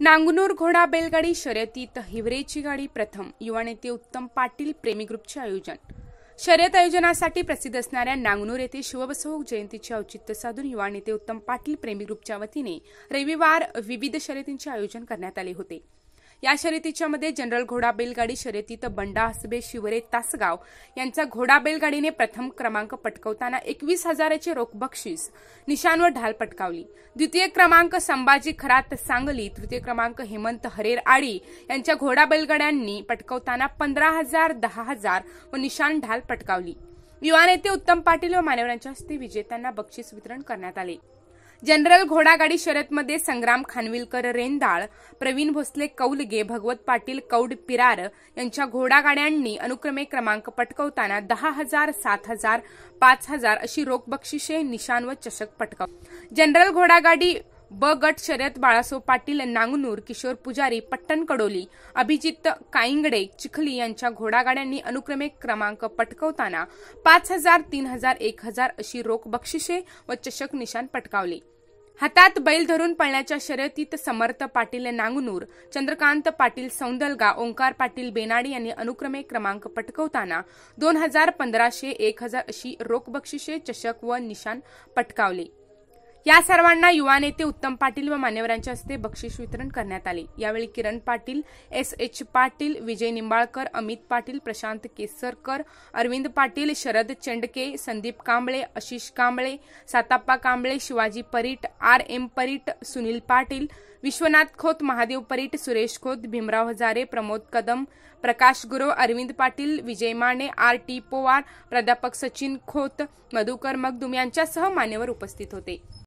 नांगनूर घोडा बेलगाडी शर्यतीत हिवरेची गाडी प्रथम युवा नेते उत्तम पाटील प्रेमी ग्रुपचे आयोजन शर्यत आयोजनासाठी प्रसिद्ध असणाऱ्या नांगनूर येथे शिवबसोहक जयंतीचे औचित्य साधून युवा नेते उत्तम पाटील प्रेमी ग्रुपच्या वतीने रविवार विविध शर्यतींचे आयोजन करण्यात आले होते या शर्यतीच्या मध्ये जनरल घोडा बैलगाडी शर्यतीत बंडा हसबे शिवरे तासगाव यांचा घोडा बैलगाडीने प्रथम क्रमांक पटकवताना एकवीस हजाराचे रोख बक्षीस निशानवर ढाल पटकावली द्वितीय क्रमांक संभाजी खरात सांगली तृतीय क्रमांक हेमंत हरेर आडी यांच्या घोडा बैलगाड्यांनी पटकवताना पंधरा हजार दहा हजार व निशान ढाल पटकावली युवा नेते उत्तम पाटील व मान्यवरांच्या हस्ते विजेत्यांना बक्षीस वितरण करण्यात आले जनरल घोडागाडी मध्ये संग्राम खानविलकर रेंदाळ प्रवीण भोसले कौलगे भगवत पाटील कौड पिरार यांच्या घोडागाड्यांनी अनुक्रमे क्रमांक पटकवताना दहा हजार सात हजार पाच हजार अशी रोख बक्षिसे निशान व चषक पटकाव जनरल घोडागाडी ब गट शर्यत बाळासो पाटील नांगनूर किशोर पुजारी पट्टण कडोली अभिजित काइंगडे चिखली यांच्या घोडागाड्यांनी अनुक्रमे क्रमांक पटकवताना पाच हजार तीन हजार एक हजार अशी रोख बक्षिसे व चषक निशान पटकावले हातात बैल धरून पळण्याच्या शर्यतीत समर्थ पाटील नांगनूर चंद्रकांत पाटील सौंदलगा ओंकार पाटील बेनाडी यांनी अनुक्रमे क्रमांक पटकवताना दोन हजार पंधराशे एक हजार अशी रोख बक्षिसे चषक व निशान पटकावले या सर्वांना युवा नेते उत्तम पाटील व मान्यवरांच्या हस्ते बक्षीस वितरण करण्यात आले यावेळी Kiran Patil S H Patil Vijay Nimbalkar Amit Patil Prashant Kesarkar Arvind Patil Sharad Chendke Sandeep Kamble Ashish Kamble Satappa Kamble Shivaji Parit R M Parit Sunil Patil Vishwanath Khot Mahadev Parit Suresh Khot Bhimrao Hazare Pramod Kadam Prakash Gurav Arvind Patil Vijay Mane R T Powar प्राध्यापक सचिन खोत मधुकर मगदुम यांच्यासह मान्यवर उपस्थित होते